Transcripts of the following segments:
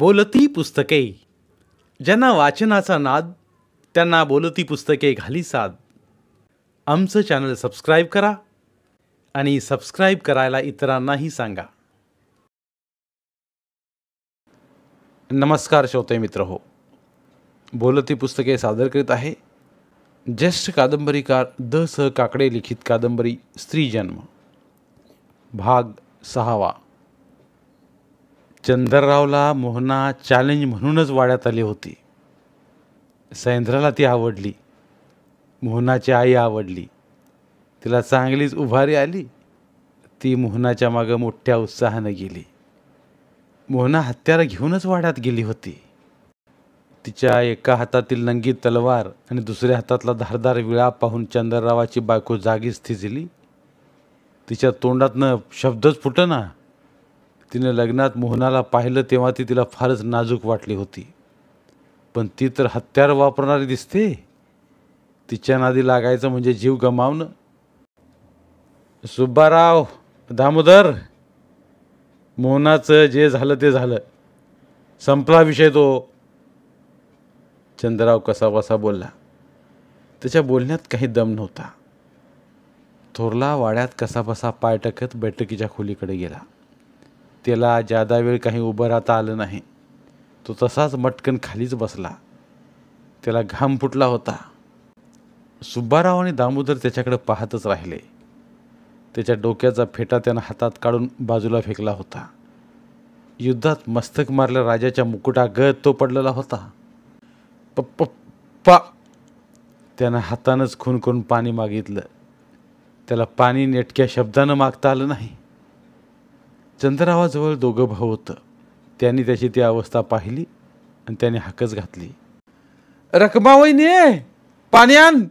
बोलती पुस्तके ज्यांना वाचनाचा नाद त्यांना बोलती पुस्तके घाली साद आमचं चॅनल सबस्क्राईब करा आणि सबस्क्राईब करायला इतरांनाही सांगा नमस्कार श्रोते मित्र हो बोलती पुस्तके सादर करीत आहे ज्येष्ठ कादंबरीकार द सह काकडे लिखित कादंबरी स्त्री भाग सहावा चंद्ररावला मोहना चॅलेंज म्हणूनच वाड्यात आली होती सैंद्राला ती आवडली मोहनाची आई आवडली तिला चांगलीच उभारी आली ती मोहनाच्या मागं मोठ्या उत्साहानं गेली मोहना हत्यार घेऊनच वाड्यात गेली होती तिच्या एका हातातील नंगी तलवार आणि दुसऱ्या हातातला धारदार विळा पाहून चंद्ररावाची बायको जागीच थिजली तिच्या तोंडातनं शब्दच फुटना तिने लग्नात मोहनाला पाहिलं तेव्हा ती तिला फारच नाजूक वाटली होती पण ती तर हत्यार वापरणारी दिसते तिच्या नादी लागायचं म्हणजे जीव गमावणं सुब्बाराव दामोदर मोहनाचं जे झालं ते झालं संपला विषय तो चंद्रराव कसाबसा बोलला त्याच्या बोलण्यात काही दम नव्हता थोरला वाड्यात कसाबसा पाय टाकत बैठकीच्या खोलीकडे गेला त्याला ज्यादा वेळ काही उभं राहता आलं नाही तो तसाच मटकन खालीच बसला त्याला घाम फुटला होता सुब्बाराव आणि दामोदर त्याच्याकडे पाहतच राहिले त्याच्या डोक्याचा फेटा त्यानं हातात काढून बाजूला फेकला होता युद्धात मस्तक मारल्या राजाच्या मुकुटागत तो पडलेला होता पप्पा त्यानं हातानंच खून करून पाणी मागितलं त्याला पाणी नेटक्या शब्दानं मागता आलं नाही चंद्रावाजवळ दोघं भाऊ होतं त्यांनी त्याची ती अवस्था पाहिली आणि त्याने हाकच घातली रकमा वहिनी पाणी आण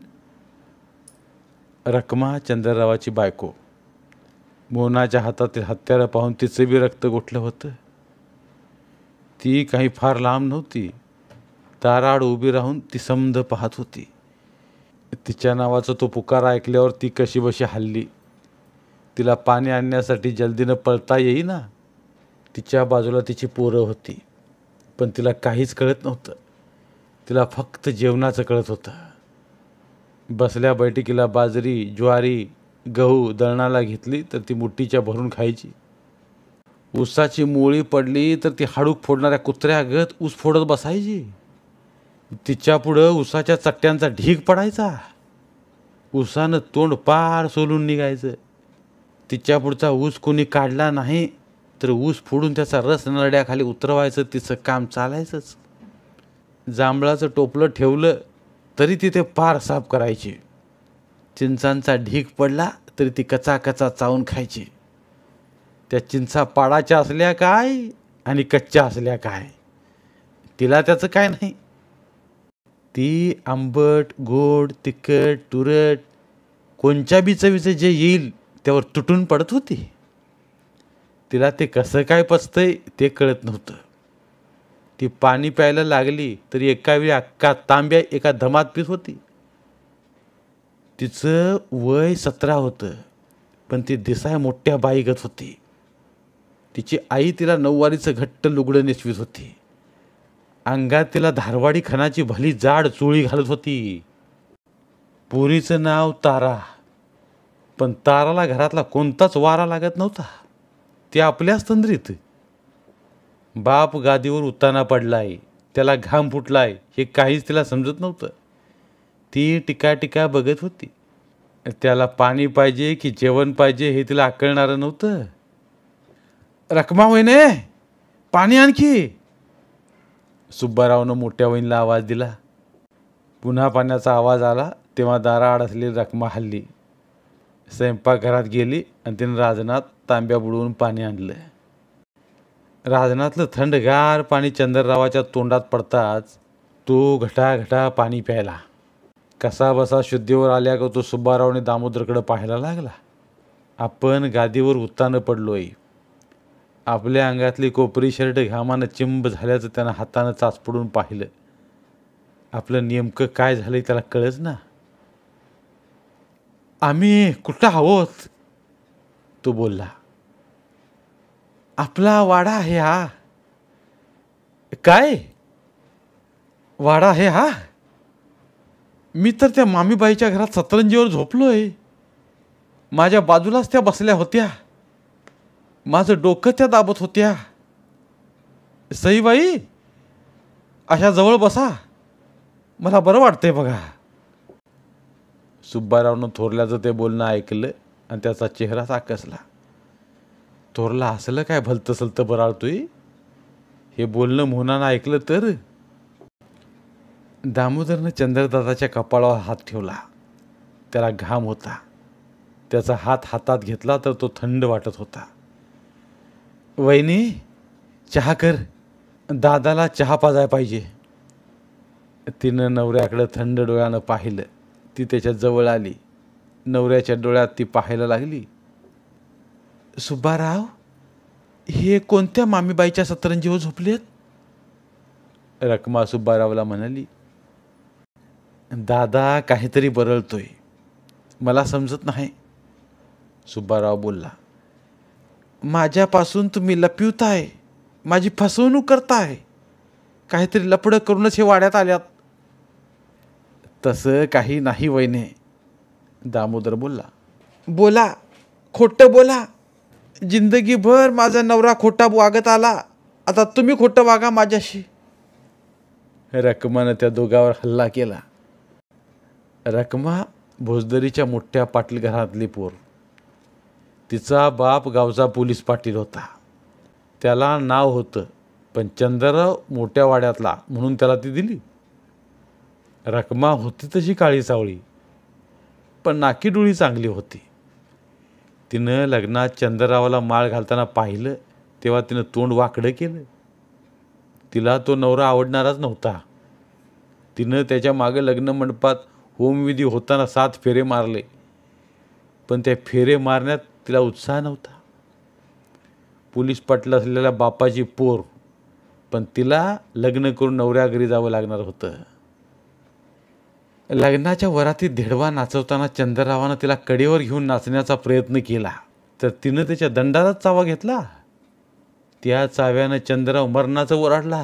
रकमा चंद्ररावाची बायको मोनाच्या हातातील हत्यारं पाहून तिचं बी रक्त गोठलं होतं ती काही फार लांब नव्हती ताराड उभी राहून ती समध पाहत होती तिच्या नावाचा तो पुकार ऐकल्यावर ती कशी बशी हल्ली तिला पाणी आणण्यासाठी जल्दीनं पळता येईना तिच्या बाजूला तिची पोरं होती पण तिला काहीच कळत नव्हतं तिला फक्त जेवणाचं कळत होतं बसल्या बैठकीला बाजरी ज्वारी गहू दळणाला घेतली तर ती मुठीच्या भरून खायची ऊसाची मोळी पडली तर ती हाडूक फोडणाऱ्या कुत्र्यागत ऊस फोडत बसायची पुढं ऊसाच्या चट्ट्यांचा ढीग पडायचा ऊसानं तोंड पार सोलून निघायचं तिच्या पुढचा ऊस कोणी काढला नाही तर ऊस फोडून त्याचा रस नरड्याखाली उतरवायचं तिचं काम चालायचंच जांभळाचं टोपलं ठेवलं तरी तिथे पार साफ करायची चिंचांचा ढीक पडला तरी ती कचा कचा चावून खायची त्या चिंचा पाडाच्या असल्या काय आणि कच्च्या असल्या काय तिला त्याचं काय नाही ती आंबट गोड तिखट तुरट कोणच्या बी चवीचं जे येईल त्यावर तुटून पडत होती तिला ते कसं काय पचतंय ते कळत नव्हतं ती पाणी प्यायला लागली तरी एका वेळी अक्का तांब्या एका धमात पित होती तिचं वय सतरा होतं पण ती दिसाय मोठ्या बाईगत होती तिची आई तिला नऊवारीचं घट्ट लुगडं नेसवीत होती अंगात तिला धारवाडी खणाची भली जाड चुळी घालत होती पुरीचं नाव तारा पण ताराला घरातला कोणताच वारा लागत नव्हता ते आपल्याच तंद्रीत बाप गादीवर उताना पडलाय त्याला घाम फुटलाय हे काहीच तिला समजत नव्हतं ती टिका टिका बघत होती त्याला पाणी पाहिजे की जेवण पाहिजे हे तिला आकळणारं नव्हतं रकमा वहिने पाणी आणखी सुब्बारावनं मोठ्या वहिनीला आवाज दिला पुन्हा पाण्याचा आवाज आला तेव्हा दारा असलेली रकमा हल्ली स्वयंपाकघरात गेली आणि तिने राजनात तांब्या बुडवून पाणी आणलं राजनातलं थंडगार पाणी चंद्ररावाच्या तोंडात पडताच तो घटा घटा पाणी प्यायला कसा बसा शुद्धीवर आल्या का तो सुब्बारावने दामोदरकडं पाहायला लागला आपण गादीवर उत्तानं पडलोय आपल्या अंगातली कोपरी शर्ट घामानं चिंब झाल्याचं त्यानं हातानं चाचपडून पाहिलं आपलं नेमकं काय झालंय त्याला कळच ना आम्ही कुठं आहोत तो बोलला आपला वाडा आहे हा काय वाडा आहे हा मी तर त्या मामीबाईच्या घरात सतरंजीवर झोपलो आहे माझ्या बाजूलाच त्या बसल्या होत्या माझं डोकं त्या दाबत होत्या सईबाई अशा जवळ बसा मला बरं वाटतंय बघा सुब्बारावनं थोरल्याचं ते बोलणं ऐकलं आणि त्याचा चेहरा साकसला थोरला असलं काय भलतं सलतं बराळतोय हे बोलणं मोहनानं ऐकलं तर दामोदरनं चंद्रदादाच्या कपाळावर हात ठेवला त्याला घाम होता त्याचा हात हातात घेतला तर तो थंड वाटत होता वहिनी चहा कर दादाला चहा पाजाय पाहिजे तिनं नवऱ्याकडं थंड डोळ्यानं पाहिलं ती त्याच्या जवळ आली नवऱ्याच्या डोळ्यात ती पाहायला लागली सुब्बाराव हे कोणत्या मामीबाईच्या सतरंजीवर झोपलेत रकमा सुब्बारावला म्हणाली दादा काहीतरी बरळतोय मला समजत नाही सुब्बाराव बोलला माझ्यापासून तुम्ही लपिवताय माझी फसवणूक करताय काहीतरी लपडं करूनच हे वाड्यात आल्यात तसं काही नाही वैने दामोदर बोलला बोला खोटं बोला जिंदगीभर माझा नवरा खोटा वागत आला आता तुम्ही खोटं वागा माझ्याशी रकमानं त्या दोघावर हल्ला केला रकमा भोजदरीच्या मोठ्या पाटील घरातली पोर तिचा बाप गावचा पोलीस पाटील होता त्याला नाव होतं पण चंद्रराव मोठ्या वाड्यातला म्हणून त्याला ती दिली रकमा होती तशी काळी सावळी पण नाकीडोळी चांगली होती तिनं लग्नात चंद्ररावाला माळ घालताना पाहिलं तेव्हा तिनं तोंड वाकडं केलं तिला तो नवरा आवडणाराच नव्हता तिनं त्याच्या मागं लग्न मंडपात होमविधी होताना सात फेरे मारले पण त्या फेरे मारण्यात तिला उत्साह नव्हता पोलीस पटलं असलेल्या बापाची पोर पण तिला लग्न करून नवऱ्या घरी जावं लागणार होतं लग्नाच्या वरातील धेडवा नाचवताना चंद्ररावानं तिला कडेवर घेऊन नाचण्याचा प्रयत्न केला तर तिनं त्याच्या दंडालाच चावा घेतला त्या चाव्यानं चंद्रराव मरणाचा ओरडला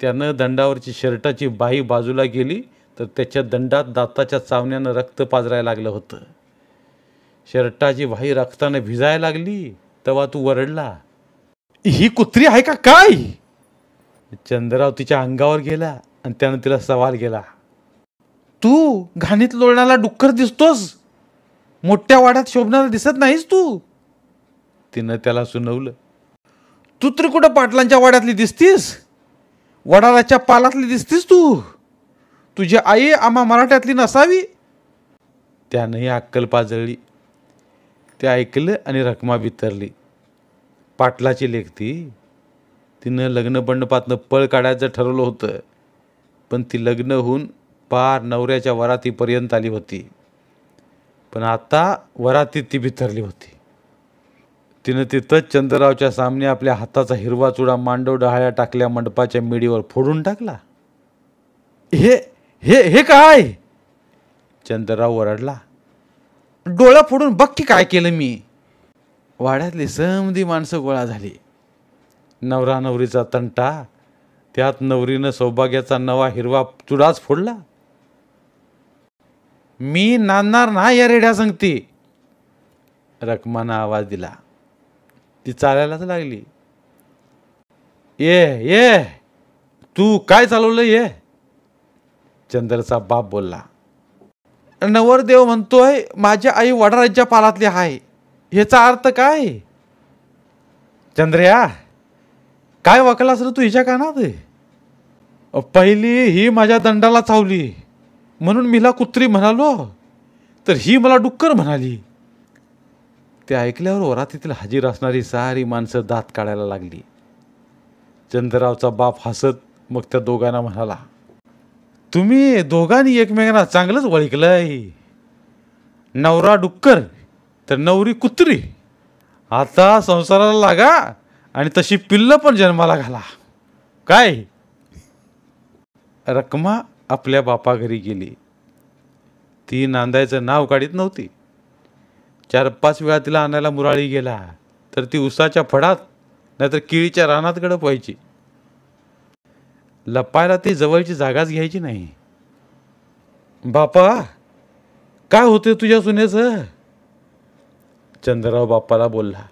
त्यानं दंडावरची शर्टाची बाही बाजूला गेली तर त्याच्या दंडात दाताच्या चावण्यानं रक्त पाजरायला लागलं होतं शर्टाची बाई रक्तानं भिजायला लागली तेव्हा तू वरडला ही कुत्री आहे का काय चंद्रराव तिच्या अंगावर गेला आणि त्यानं तिला सवाल केला तू घाणीत लोळणाला डुक्कर दिसतोस मोठ्या वाड्यात शोभणाला दिसत नाहीस तू तिनं त्याला सुनवलं तू तरी कुठं पाटलांच्या वाड्यातली दिसतीस वडाराच्या पालातली दिसतीस तू तुझी आई आम्हा मराठ्यातली नसावी त्यानंही अक्कल पाजळली ते ऐकलं आणि रकमा वितरली पाटलाची लेखती तिनं लग्न बंडपातनं पळ काढायचं ठरवलं होतं पण ती लग्न होऊन पार नवऱ्याच्या वरातीपर्यंत आली होती पण आता वरातीत ती भितरली होती तिनं तिथंच चंद्ररावच्या सामने आपल्या हाताचा हिरवा चुडा मांडव डहाळ्या टाकल्या मंडपाच्या मिडीवर फोडून टाकला हे हे हे काय चंद्रराव ओरडला डोळा फोडून बघ की काय केलं मी वाड्यातली समधी माणसं गोळा झाली नवरा नवरीचा तंटा त्यात नवरीनं सौभाग्याचा नवा हिरवा चुडाच फोडला मी नांदणार ना या रेड्या संगती रकमानं आवाज दिला ती चालायलाच लागली ये ये तू काय चालवलं ये चंद्रचा बाप बोलला नवरदेव म्हणतोय माझी आई वडराज्या पालातली आहे ह्याचा अर्थ काय चंद्रया काय वकलास र तू हिच्या कानात पहिली ही माझ्या दंडाला चावली म्हणून मीला कुत्री म्हणालो तर ही मला डुक्कर म्हणाली ते ऐकल्यावर वरातीतील हजीर असणारी सारी माणसं दात काढायला लागली चंद्ररावचा बाप हसत मग त्या दोघांना म्हणाला तुम्ही दोघांनी एकमेकांना चांगलंच वळखलंय नवरा डुक्कर तर नवरी कुत्री आता संसाराला लागा आणि तशी पिल्ल पण जन्माला घाला काय रकमा आपल्या बापा घरी गेली ती नांदायचं नाव काढीत नव्हती चार पाच वेळा तिला आणायला मुराळी गेला तर ती उसाच्या फडात नाहीतर किळीच्या रानात गडप व्हायची लपायला ती जवळची जागाच घ्यायची नाही बापा काय होते तुझ्या सुनेचं चंद्रराव बाप्पाला बोलला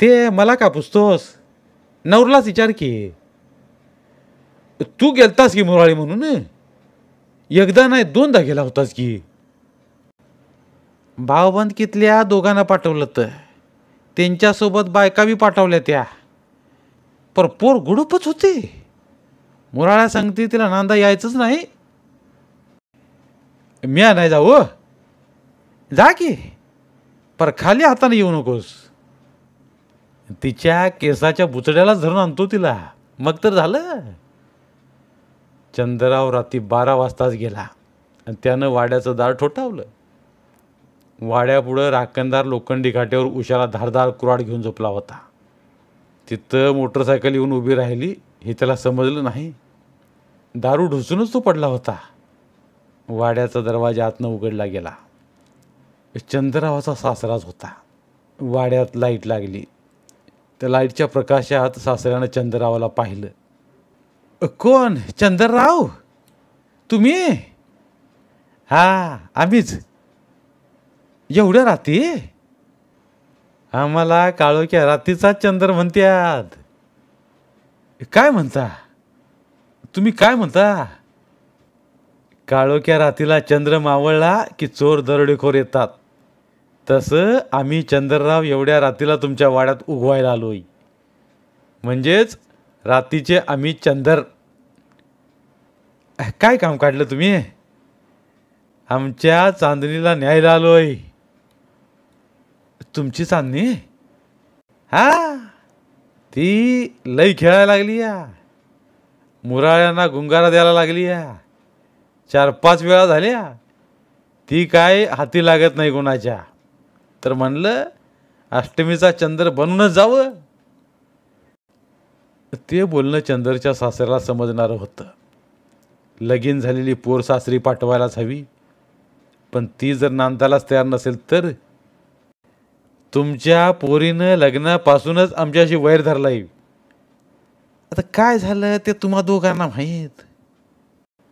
ते मला का पुसतोस नवरलाच विचार की तू गेलतास की मुरळी म्हणून एकदा नाही दोनदा गेला होतास की भावबंद कितल्या दोघांना पाठवलं तर त्यांच्यासोबत बायका बी पाठवल्या त्या पर पोर गुडूपच होते मुराळ्या सांगते तिला नांदा यायचंच नाही म्या नाही जाऊ जा की पर खाली हाताने येऊ नकोस तिच्या केसाच्या बुचड्यालाच धरून आणतो तिला मग तर झालं चंद्राव रात्री बारा वाजताच गेला आणि त्यानं वाड्याचं दार ठोठावलं वाड्यापुढं राखणदार लोखंडी घाटेवर उशाला धारदार कुराड घेऊन झोपला होता तिथं मोटरसायकल येऊन उभी राहिली हे त्याला समजलं नाही दारू ढुसूनच तो पडला होता वाड्याचा दरवाजा आतनं उघडला गेला चंद्रावाचा सासराच होता वाड्यात लाईट लागली त्या लाईटच्या प्रकाशात सासऱ्यानं चंद्रावाला पाहिलं कोण चंद्रराव तुम्ही हा आम्हीच एवढ्या राती आम्हाला काळोख्या रात्रीचा चंद्र म्हणत्यात काय म्हणता तुम्ही काय म्हणता काळोख्या रातीला चंद्र मावळला की चोर दरोडेखोर येतात तसं आम्ही चंद्रराव एवढ्या रात्रीला तुमच्या वाड्यात उगवायला आलोय म्हणजेच रात्रीचे आम्ही चंदर काय काम काढलं तुम्ही आमच्या चांदणीला न्यायला आलोय तुमची चांदणी हा ती लई खेळायला लागली या मुराळ्यांना गुंगारा द्यायला लागली या चार पाच वेळा झाल्या ती काय हाती लागत नाही कोणाच्या तर म्हणलं अष्टमीचा चंद्र बनूनच जावं ते बोलणं चंद्रच्या सासऱ्याला समजणारं होतं लगीन झालेली पोर सासरी पाठवायलाच हवी पण ती जर नांदायलाच तयार नसेल तर तुमच्या पोरीनं लग्नापासूनच आमच्याशी वैर धरला येईल आता काय झालं ते तुम्हा दोघांना माहीत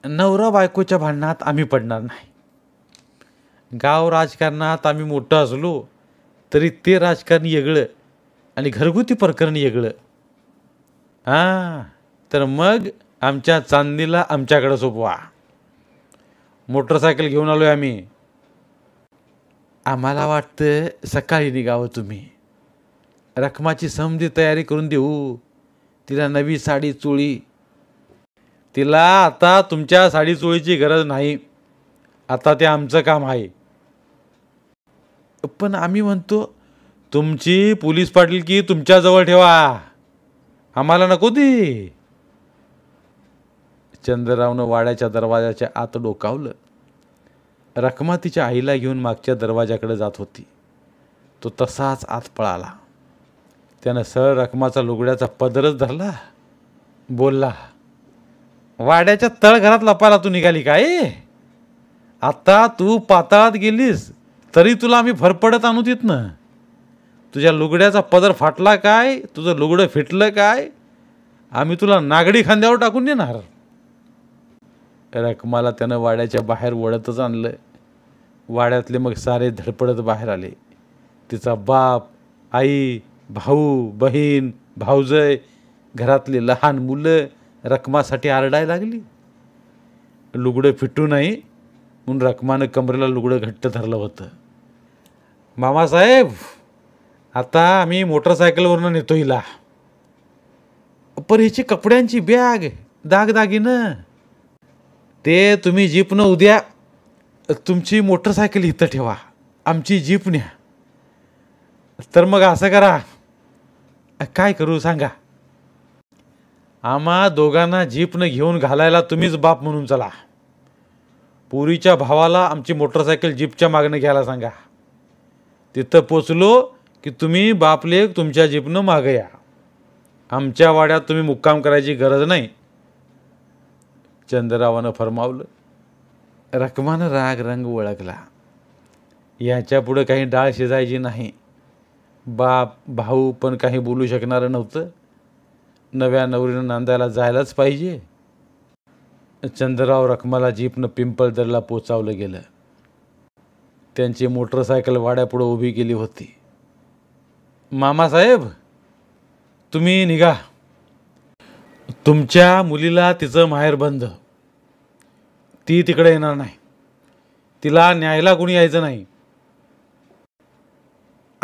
नवरा बायकोच्या भांडणात आम्ही पडणार नाही गाव राजकारणात आम्ही मोठं असलो तरी ते राजकारण येगळं आणि घरगुती प्रकरण येगळं हां तर मग आमच्या चांदीला आमच्याकडं सोपवा मोटरसायकल घेऊन आलो आहे आम्ही आम्हाला वाटतं सकाळी निघावं तुम्ही रकमाची समधी तयारी करून देऊ तिला नवी साडी चोळी तिला आता तुमच्या साडी चोळीची गरज नाही आता ते आमचं काम आहे पण आम्ही म्हणतो तुमची पोलीस पाटील की तुमच्याजवळ ठेवा आम्हाला नको ती चंद्ररावनं वाड्याच्या दरवाजाच्या आत डोकावलं रकमा तिच्या आईला घेऊन मागच्या दरवाजाकडे जात होती तो तसाच आत पळाला त्यानं सर रकमाचा लुगड्याचा पदरच धरला बोलला वाड्याच्या तळघरात लपायला तू निघाली काय आत्ता तू पाताळात गेलीस तरी तुला आम्ही फरफडत आणू तिथनं तुझ्या लुगड्याचा पदर फाटला काय तुझं लुगडं फिटलं काय आम्ही तुला नागडी खांद्यावर टाकून देणार रकमाला त्यानं वाड्याच्या बाहेर वळतच आणलं वाड्यातले मग सारे धडपडत बाहेर आले तिचा बाप आई भाऊ बहीण भाऊजय घरातली लहान मुलं रकमासाठी आरडाय लागली लुगडं फिटू नाही म्हणून रकमानं कमरेला लुगडं घट्ट धरलं होतं मामासाहेब आता आम्ही मोटरसायकलवरनं नेतो हिला पर हिची कपड्यांची बॅग दागदागिनं ते तुम्ही जीपनं उद्या तुमची मोटरसायकल इथं ठेवा आमची जीप न्या तर मग असं करा काय करू सांगा आम्हा दोघांना जीपनं घेऊन घालायला तुम्हीच बाप म्हणून चला पुरीच्या भावाला आमची मोटरसायकल जीपच्या मागणं घ्यायला सांगा तिथं पोचलो की तुम्ही बापले तुमच्या जीपनं मागया आमच्या वाड्यात तुम्ही मुक्काम करायची गरज नाही चंद्रावानं फरमावलं रकमानं राग रंग ओळखला याच्यापुढं काही डाळ शिजायची नाही बाप भाऊ पण काही बोलू शकणारं नव्हतं नव्या नवरीनं नांदायला जायलाच पाहिजे चंद्रराव रकमाला जीपनं दरला पोचावलं गेलं त्यांची मोटरसायकल वाड्यापुढं उभी केली होती मामासाहेब तुम्ही निघा तुमच्या मुलीला तिचं माहेर बंद ती तिकडे येणार नाही तिला न्यायला कुणी यायचं नाही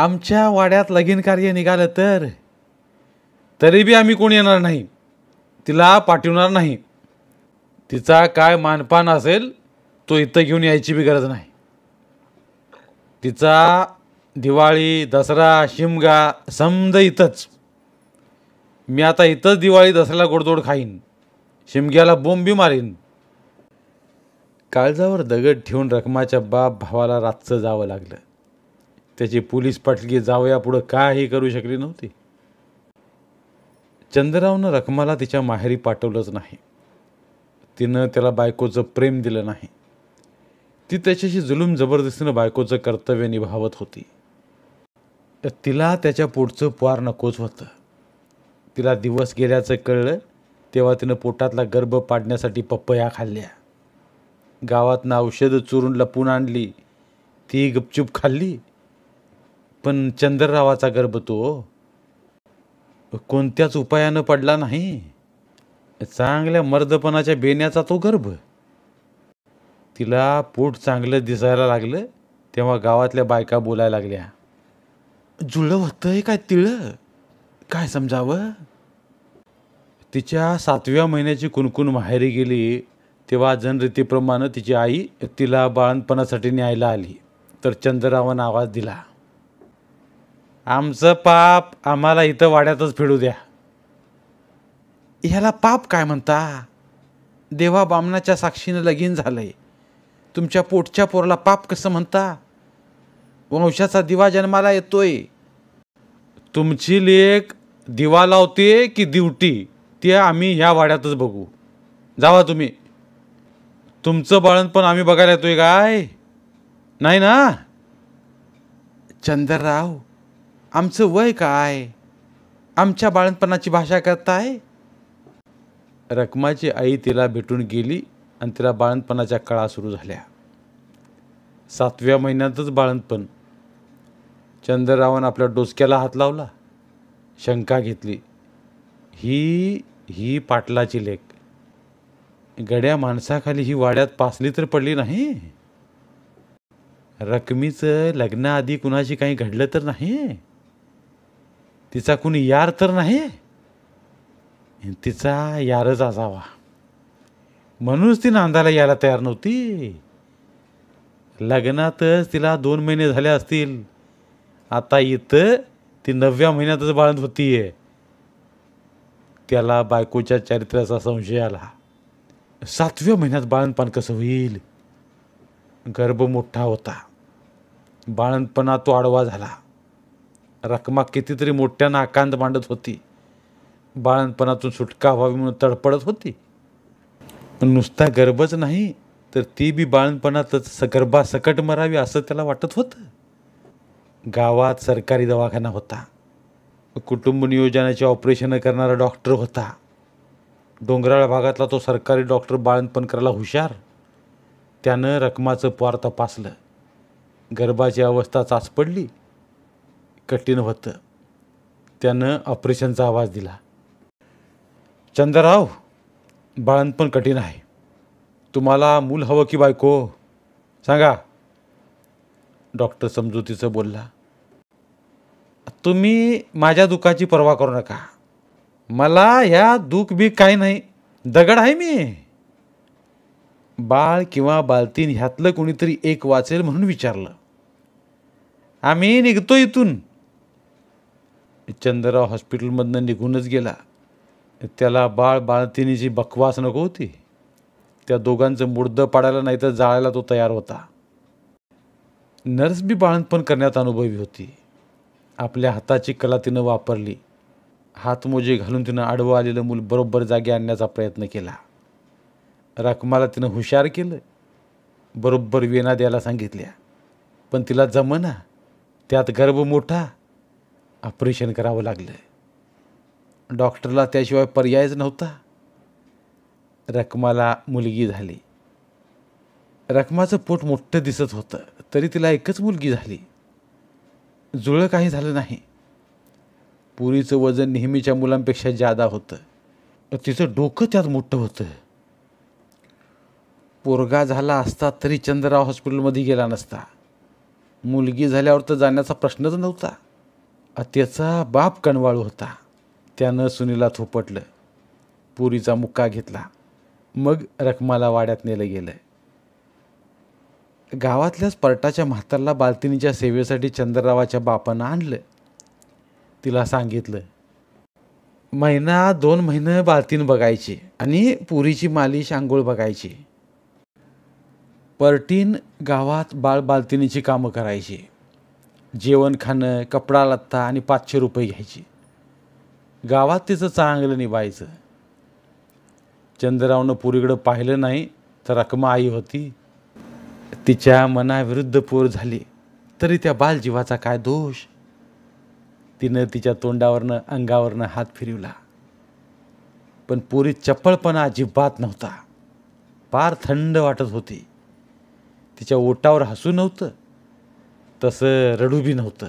आमच्या वाड्यात लगीन कार्य निघालं तर तरी बी आम्ही कोणी येणार नाही तिला पाठवणार नाही तिचा काय मानपान असेल तो इथं घेऊन यायची बी गरज नाही तिचा दिवाळी दसरा शिमगा समज इथंच मी आता इथंच दिवाळी दसऱ्याला गोडदोड खाईन शिमग्याला बोंबी मारीन काळजावर दगड ठेवून रकमाच्या बाप भावाला रातचं जावं लागलं त्याची पोलीस पाटली जावयापुढं काही करू शकली नव्हती चंद्ररावनं रकमाला तिच्या माहेरी पाठवलंच नाही तिनं त्याला बायकोचं प्रेम दिलं नाही ती त्याच्याशी जुलूम जबरदस्तीनं बायकोचं कर्तव्य निभावत होती तिला त्याच्या पोटचं पार नकोच होतं तिला दिवस गेल्याचं कळलं तेव्हा तिनं पोटातला गर्भ पाडण्यासाठी पप्पया खाल्ल्या गावातनं औषधं चोरून लपून आणली ती गपचूप खाल्ली पण चंद्ररावाचा गर्भ तो कोणत्याच उपायानं पडला नाही चांगल्या मर्दपणाच्या बेण्याचा तो गर्भ तिला पोट चांगलं दिसायला लागलं तेव्हा गावातल्या बायका बोलायला लागल्या जुळलं होतंय काय तिळं काय समजावं तिच्या सातव्या महिन्याची कुणकुण माहेरी गेली तेव्हा जनरीतीप्रमाणे तिची आई तिला बाळणपणासाठी न्यायला आली तर चंद्रावन आवाज दिला आमचं पाप आम्हाला इथं वाड्यातच फिडू द्या ह्याला पाप काय म्हणता देवा बामणाच्या साक्षीनं लगीन झालंय तुमच्या पोटच्या पोराला पाप कसं म्हणता वंशाचा दिवा जन्माला येतोय तुमची लेख दिवा लावते की दिवटी ते आम्ही ह्या वाड्यातच बघू जावा तुम्ही तुमचं बाळणपण आम्ही बघायला येतोय काय नाही ना चंद्रराव आमचं वय काय आमच्या बाळणपणाची भाषा करताय रकमाची आई तिला भेटून गेली आणि तिला बाळणपणाच्या कळा सुरू झाल्या सातव्या महिन्यातच बाळणपण चंद्ररावानं आपल्या डोसक्याला हात लावला शंका घेतली ही ही पाटलाची लेख गड्या माणसाखाली ही वाड्यात पासली तर पडली नाही रकमीचं लग्नाआधी कुणाशी काही घडलं तर नाही तिचा कुणी यार तर नाही तिचा यारच असावा म्हणूनच ती नांदायला यायला तयार नव्हती लग्नातच तिला दोन महिने झाले असतील आता इथं ती नवव्या महिन्यातच बाळंत होतीये त्याला बायकोच्या चारित्र्याचा संशय आला सातव्या महिन्यात बाळणपण कसं होईल गर्भ मोठा होता बाळणपणा तो आडवा झाला रकमा कितीतरी मोठ्या नाकांत मांडत होती बाळणपणातून सुटका व्हावी म्हणून तडपडत होती पण नुसता गर्भच नाही तर ती बी बाळणपणातच गर्भासकट मरावी असं त्याला वाटत होतं गावात सरकारी दवाखाना होता कुटुंब नियोजनाची ऑपरेशन करणारा डॉक्टर होता डोंगराळ भागातला तो सरकारी डॉक्टर बाळंतपणकरला हुशार त्यानं रकमाचं पार तपासलं गर्भाची अवस्था चाच पडली कठीण होतं त्यानं ऑपरेशनचा आवाज दिला चंद्रराव बाळणपण कठीण आहे तुम्हाला मूल हवं की बायको सांगा डॉक्टर समजुतीचं बोलला तुम्ही माझ्या दुःखाची पर्वा करू नका मला ह्या दुःख बी काय नाही दगड आहे मी बाळ किंवा बालतीन ह्यातलं कोणीतरी एक वाचेल म्हणून विचारलं आम्ही निघतो इथून चंद्रराव हॉस्पिटलमधनं निघूनच गेला त्याला बाळ जी बकवास नको होती त्या दोघांचं मुडदं पाडायला नाही तर जाळायला तो तयार होता नर्स बी बाळणपण करण्यात अनुभवी होती आपल्या हाताची कला तिनं वापरली हातमोजे घालून तिनं आडवं आलेलं मूल बरोबर जागी आणण्याचा प्रयत्न केला रकमाला तिनं हुशार केलं बरोबर वेणा द्यायला सांगितल्या पण तिला जमना त्यात गर्भ मोठा ऑपरेशन करावं लागलं डॉक्टरला त्याशिवाय पर्यायच नव्हता रकमाला मुलगी झाली रकमाचं पोट मोठं दिसत होतं तरी तिला एकच मुलगी झाली जुळं काही झालं नाही पुरीचं वजन नेहमीच्या मुलांपेक्षा जादा होतं तिचं डोकं त्यात मोठं होतं पोरगा झाला असता तरी चंद्रराव हॉस्पिटलमध्ये गेला नसता मुलगी झाल्यावर तर जाण्याचा प्रश्नच नव्हता त्याचा बाप कणवाळू होता त्यानं सुनीला थोपटलं पुरीचा मुक्का घेतला मग रकमाला वाड्यात नेलं गेलं गावातल्याच पर्टाच्या म्हातारला बालतिनीच्या सेवेसाठी चंद्ररावाच्या बापानं आणलं तिला सांगितलं महिना दोन महिने बालतीन बघायची आणि पुरीची मालिश आंघोळ बघायची परटीन गावात बाळ बालतिनीची कामं करायची जेवण खाणं कपडा लत्ता आणि पाचशे रुपये घ्यायची गावात तिचं चांगलं निभायचं चंद्ररावनं पुरीकडं पाहिलं नाही तर रकमा आई होती तिच्या मनाविरुद्ध पूर झाली तरी त्या बालजीवाचा काय दोष तिनं तिच्या तोंडावरनं अंगावरनं हात फिरवला पण पुरी चपळपणा अजिबात नव्हता फार थंड वाटत होती तिच्या ओटावर हसू नव्हतं तसं रडू बी नव्हतं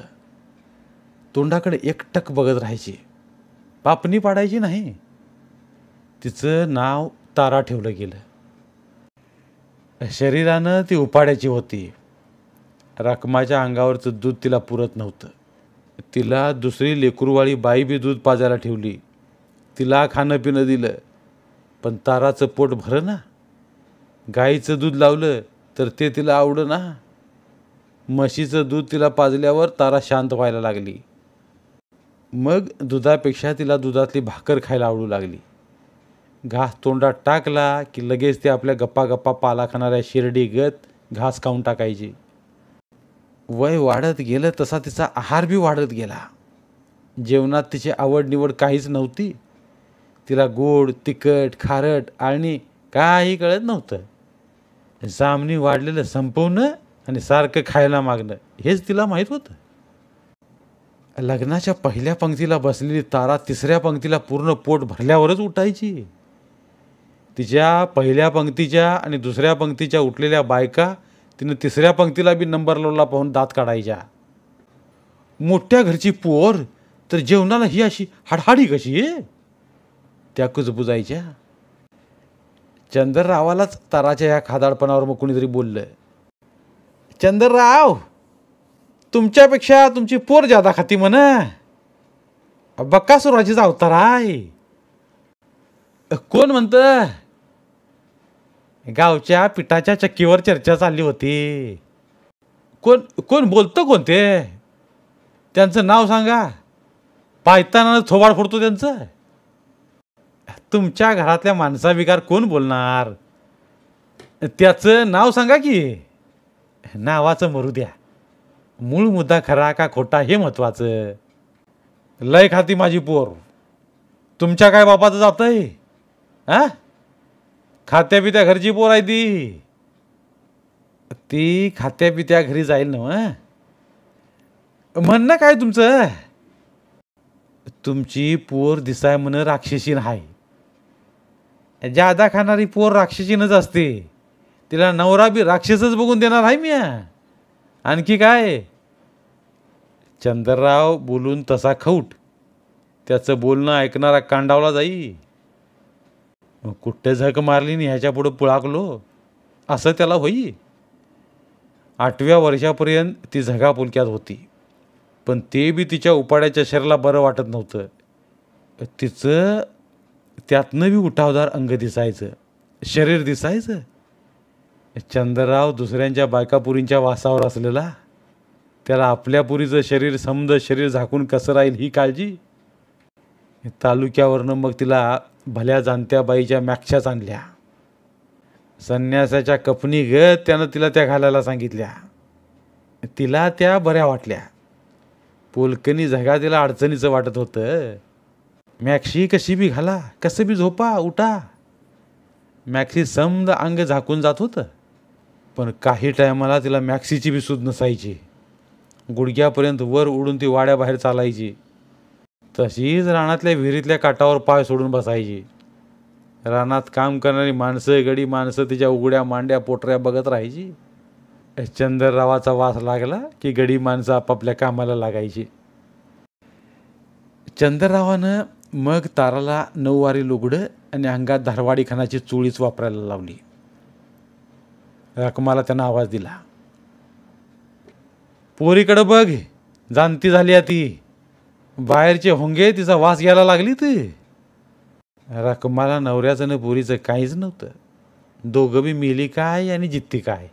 तोंडाकडे एकटक बघत राहायची पापणी पाडायची नाही तिचं नाव तारा ठेवलं गेलं शरीरानं ती उपाड्याची होती रकमाच्या अंगावरचं दूध तिला पुरत नव्हतं तिला दुसरी लेकरूवाळी बाई बी दूध पाजायला ठेवली तिला खाणं पिणं दिलं पण ताराचं पोट भरं ना गाईचं दूध लावलं तर ते तिला आवडं ना म्हशीचं दूध तिला पाजल्यावर तारा शांत व्हायला लागली मग दुधापेक्षा तिला दुधातली भाकर खायला आवडू लागली घास तोंडात टाकला की लगेच ते आपल्या गप्पा गप्पा पाला खाणाऱ्या शिर्डी गत घास खाऊन टाकायची वय वाढत गेलं तसा तिचा आहार बी वाढत गेला जेवणात तिची आवड निवड काहीच नव्हती तिला गोड तिखट खारट आणि काही कळत नव्हतं जामणी वाढलेलं संपवणं आणि सारखं खायला मागणं हेच तिला माहीत होतं लग्नाच्या पहिल्या पंक्तीला बसलेली तारा तिसऱ्या पंक्तीला पूर्ण पोट भरल्यावरच उठायची तिच्या पहिल्या पंक्तीच्या आणि दुसऱ्या पंक्तीच्या उठलेल्या बायका तिनं तिसऱ्या पंक्तीला बी नंबर लावला पाहून दात काढायच्या मोठ्या घरची पोर तर जेवणाला ही अशी हाडहाडी कशी आहे त्या कुजबुजायच्या चंद्ररावालाच ताराच्या ह्या खादाडपणावर मग कुणीतरी बोललं चंद्रराव तुमच्यापेक्षा तुमची पोर जादा खाती म्हण सुराजीचा अवतार आहे कोण म्हणतं गावच्या पिठाच्या चक्कीवर चर्चा चालली होती कोण कोण बोलतं कोणते त्यांचं नाव सांगा पायताना थोबाड फोडतो त्यांचं तुमच्या घरातल्या विकार कोण बोलणार त्याचं नाव सांगा की नावाचं मरू द्या मूळ मुद्दा खरा का खोटा हे महत्त्वाचं लय खाती माझी पोर तुमच्या काय बापाचं जातं आहे हा खात्या पित्या घरची पोर आहे ती ती खात्यापित्या घरी जाईल ना म्हणणं काय तुमचं तुमची पोर दिसाय म्हण राक्षसीन आहे जादा खाणारी पोर राक्षसीनच असते तिला नवरा बी राक्षसच बघून देणार आहे मी आणखी काय चंद्रराव बोलून तसा खऊट त्याचं बोलणं ऐकणारा कांडावला जाई कुठे झक मारली नी ह्याच्या पुढं पुळाकलो असं त्याला होई आठव्या वर्षापर्यंत ती झगा पुलक्यात होती पण ते बी तिच्या उपाड्याच्या शरीराला बरं वाटत नव्हतं तिचं त्यातनं बी उठावदार अंग दिसायचं शरीर दिसायचं चंद्रराव दुसऱ्यांच्या बायकापुरींच्या वासावर असलेला त्याला आपल्या पुरीचं शरीर समज शरीर झाकून कसं राहील ही काळजी तालुक्यावरनं मग तिला भल्या जाणत्या बाईच्या मॅक्शाच आणल्या संन्यासाच्या कपनी घेत त्यानं तिला त्या घालायला सांगितल्या तिला त्या बऱ्या वाटल्या पोलकनी झगा तिला अडचणीचं वाटत होतं मॅक्शी कशी बी घाला कसं बी झोपा उठा मॅक्सी समद अंग झाकून जात होतं पण काही टायमाला तिला मॅक्सीची बी सूद नसायची गुडघ्यापर्यंत वर उडून ती वाड्याबाहेर चालायची तशीच रानातल्या विहिरीतल्या काठावर पाय सोडून बसायची रानात काम करणारी माणसं गडी माणसं तिच्या उघड्या मांड्या पोटऱ्या बघत राहायची चंद्ररावाचा वास लागला की गडी माणसं आपापल्या कामाला लागायची चंद्ररावानं मग ताराला नऊवारी लुगडं आणि अंगात धारवाडी खानाची चुळीच वापरायला लावली रकमाला त्यानं आवाज दिला पोरीकडं बघ जाणती झाली ती बाहेरचे होंगे तिचा वास घ्यायला लागली ते रकमाला नवऱ्याचं आणि पुरीचं काहीच नव्हतं दोघं बी मिली काय आणि जित्ती काय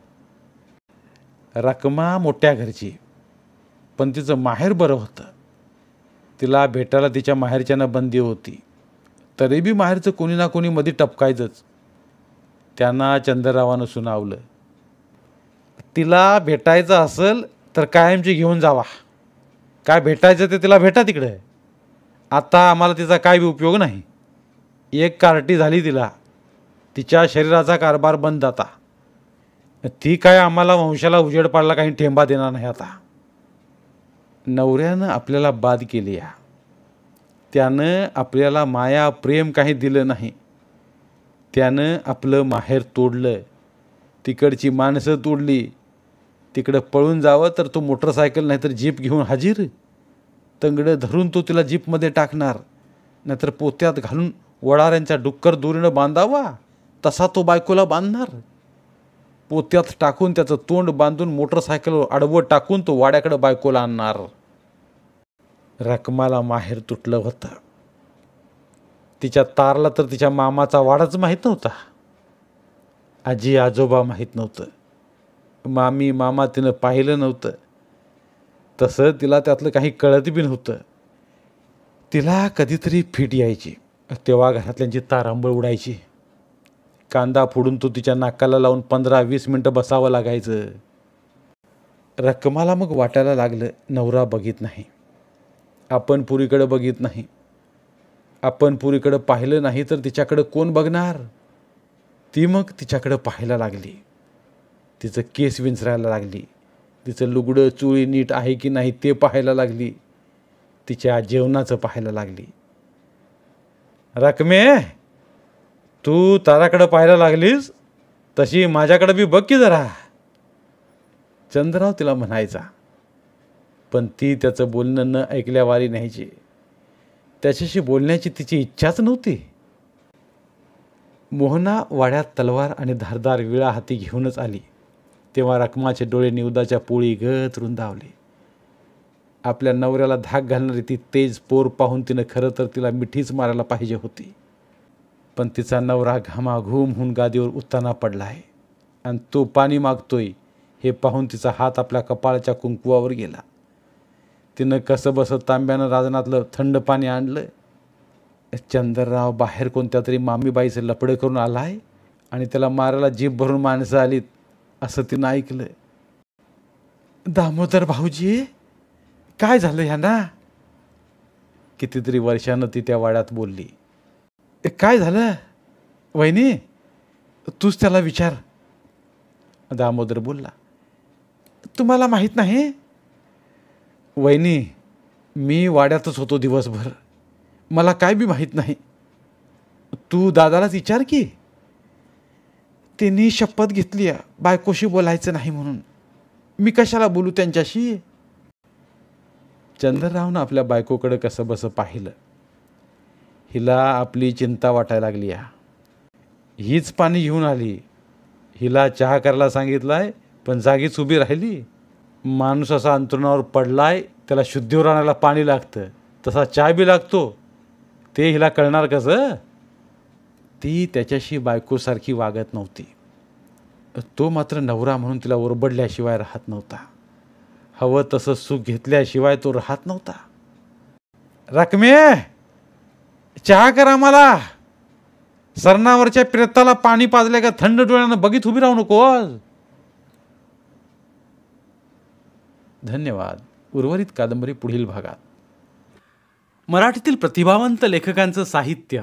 रकमा मोठ्या घरची पण तिचं माहेर बरं होतं तिला भेटायला तिच्या माहेरच्यानं बंदी होती तरी बी माहेरचं कोणी ना कोणी मध्ये टपकायचंच त्यांना चंद्ररावानं सुनावलं तिला भेटायचं असेल तर कायमची घेऊन जावा काय भेटायचं ते तिला भेटा तिकडे आता आम्हाला तिचा काय बी उपयोग नाही एक कार्टी झाली तिला तिच्या शरीराचा कारभार बंद आता ती काय आम्हाला वंशाला उजेड पाडला काही ठेंबा देणार नाही आता नवऱ्यानं आपल्याला बाद केली या त्यानं आपल्याला माया प्रेम काही दिलं नाही त्यानं आपलं माहेर तोडलं तिकडची माणसं तोडली तिकडं पळून जावं तर तो मोटरसायकल नाहीतर जीप घेऊन हाजीर तंगडं धरून तो तिला जीपमध्ये टाकणार नाहीतर पोत्यात घालून वडाऱ्यांच्या डुक्कर दोरीनं बांधावा तसा तो बायकोला बांधणार पोत्यात टाकून त्याचं तोंड बांधून मोटरसायकल आडवं टाकून तो वाड्याकडं बायकोला आणणार रकमाला माहेर तुटलं होतं तिच्या तारला तर तिच्या मामाचा वाडाच माहीत नव्हता आजी आजोबा माहीत नव्हतं मामी मामा तिनं पाहिलं नव्हतं तसं तिला त्यातलं काही कळत बी नव्हतं तिला कधीतरी फिट यायची तेव्हा घरातल्यांची तारांबळ उडायची कांदा फोडून तो तिच्या नाकाला लावून पंधरा वीस मिनटं बसावं लागायचं रक्कमाला मग वाटायला लागलं नवरा बघित नाही आपण पुरीकडं बघित नाही आपण पुरीकडं पाहिलं नाही तर तिच्याकडं कोण बघणार ती मग तिच्याकडं पाहायला लागली तिचं केस विंचरायला लागली तिचं लुगडं चुळी नीट आहे की नाही ते पाहायला लागली तिच्या जेवणाचं पाहायला लागली रकमे तू ताराकडं पाहायला लागलीस तशी माझ्याकडं बी बघ की जरा चंद्रराव तिला म्हणायचा पण ती त्याचं बोलणं न ऐकल्यावारी न्यायची त्याच्याशी बोलण्याची तिची इच्छाच नव्हती मोहना वाड्यात तलवार आणि धारदार विळा हाती घेऊनच आली तेव्हा रकमाचे डोळे निवदाच्या पोळी गत रुंदावले आपल्या नवऱ्याला धाक घालणारी ती तेज पोर पाहून तिनं खरं तर तिला मिठीच मारायला पाहिजे होती पण तिचा नवरा घामाघूम होऊन गादीवर उत्ताना पडला आहे आणि तो पाणी मागतोय हे पाहून तिचा हात आपल्या कपाळाच्या कुंकुवावर गेला तिनं कसं बसं तांब्यानं राजनातलं थंड पाणी आणलं चंद्रराव बाहेर कोणत्या तरी मामीबाईचं लपडे करून आला आहे आणि त्याला मारायला जीभ भरून माणसं आलीत असं तिनं ऐकलं दामोदर भाऊजी काय झालं ह्यांना कितीतरी वर्षानं ती त्या वाड्यात बोलली काय झालं वहिनी तूच त्याला विचार दामोदर बोलला तुम्हाला माहीत नाही वहिनी मी वाड्यातच होतो दिवसभर मला काय बी माहीत नाही तू दादालाच विचार की त्यांनी शपथ घेतली आहे बायकोशी बोलायचं नाही म्हणून मी कशाला बोलू त्यांच्याशी चंद्ररावनं आपल्या बायकोकडे कसं बसं पाहिलं हिला आपली चिंता वाटायला लागली आहे हीच पाणी घेऊन आली हिला चहा करायला सांगितलाय पण जागीच उभी राहिली माणूस असा अंतरुणावर पडलाय त्याला शुद्धीवर आणायला पाणी लागतं तसा चहा बी लागतो ते हिला कळणार कसं ती त्याच्याशी बायकोसारखी वागत नव्हती तो मात्र नवरा म्हणून तिला ओरबडल्याशिवाय राहत नव्हता हवं तसं सुख घेतल्याशिवाय तो राहत नव्हता रकमे चहा करा मला सरणावरच्या प्रेताला पाणी पाजले का थंड डोळ्यानं बघित उभी राहू नको धन्यवाद उर्वरित कादंबरी पुढील भागात मराठीतील प्रतिभावंत लेखकांचं साहित्य